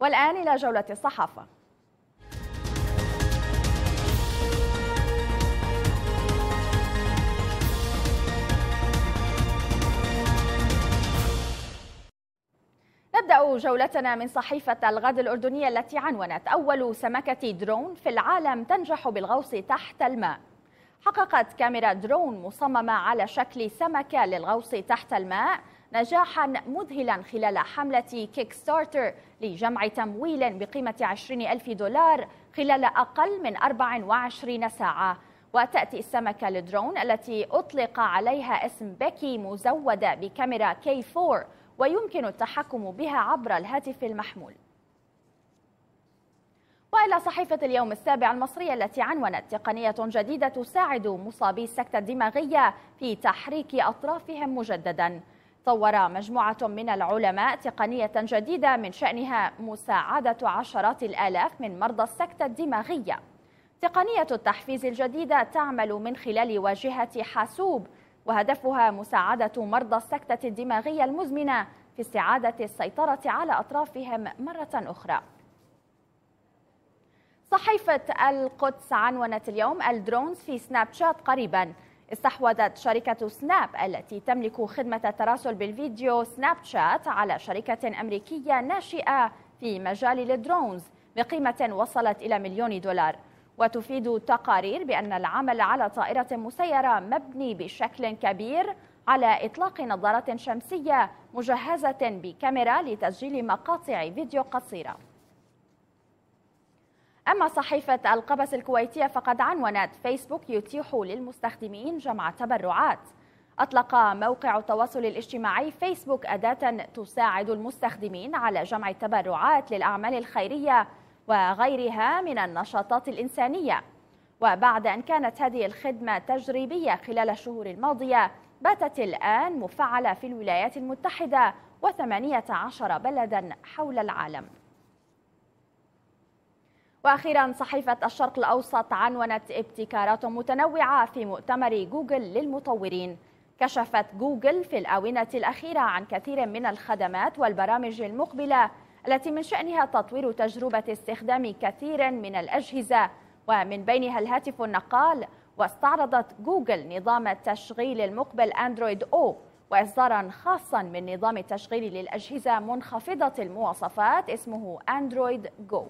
والآن إلى جولة الصحافة نبدأ جولتنا من صحيفة الغد الأردنية التي عنونت أول سمكة درون في العالم تنجح بالغوص تحت الماء حققت كاميرا درون مصممة على شكل سمكة للغوص تحت الماء نجاحا مذهلا خلال حملة كيك ستارتر لجمع تمويل بقيمة 20 ألف دولار خلال أقل من 24 ساعة وتأتي السمكة الدرون التي أطلق عليها اسم بيكي مزودة بكاميرا كي 4 ويمكن التحكم بها عبر الهاتف المحمول وإلى صحيفة اليوم السابع المصرية التي عنونت تقنية جديدة تساعد مصابي السكتة الدماغية في تحريك أطرافهم مجدداً طور مجموعة من العلماء تقنية جديدة من شأنها مساعدة عشرات الآلاف من مرضى السكتة الدماغية تقنية التحفيز الجديدة تعمل من خلال واجهة حاسوب وهدفها مساعدة مرضى السكتة الدماغية المزمنة في استعادة السيطرة على أطرافهم مرة أخرى صحيفة القدس عنونت اليوم الدرونز في سناب شات قريباً استحوذت شركة سناب التي تملك خدمة التراسل بالفيديو سناب شات على شركة أمريكية ناشئة في مجال الدرونز بقيمة وصلت إلى مليون دولار وتفيد تقارير بأن العمل على طائرة مسيرة مبني بشكل كبير على إطلاق نظارة شمسية مجهزة بكاميرا لتسجيل مقاطع فيديو قصيرة أما صحيفة القبس الكويتية فقد عنونت فيسبوك يتيح للمستخدمين جمع تبرعات أطلق موقع التواصل الاجتماعي فيسبوك أداة تساعد المستخدمين على جمع التبرعات للأعمال الخيرية وغيرها من النشاطات الإنسانية وبعد أن كانت هذه الخدمة تجريبية خلال الشهور الماضية باتت الآن مفعلة في الولايات المتحدة وثمانية عشر بلدا حول العالم وأخيرا صحيفة الشرق الأوسط عنونت ابتكارات متنوعة في مؤتمر جوجل للمطورين كشفت جوجل في الآونة الأخيرة عن كثير من الخدمات والبرامج المقبلة التي من شأنها تطوير تجربة استخدام كثير من الأجهزة ومن بينها الهاتف النقال واستعرضت جوجل نظام التشغيل المقبل أندرويد أو وإصدارا خاصا من نظام التشغيل للأجهزة منخفضة المواصفات اسمه أندرويد جو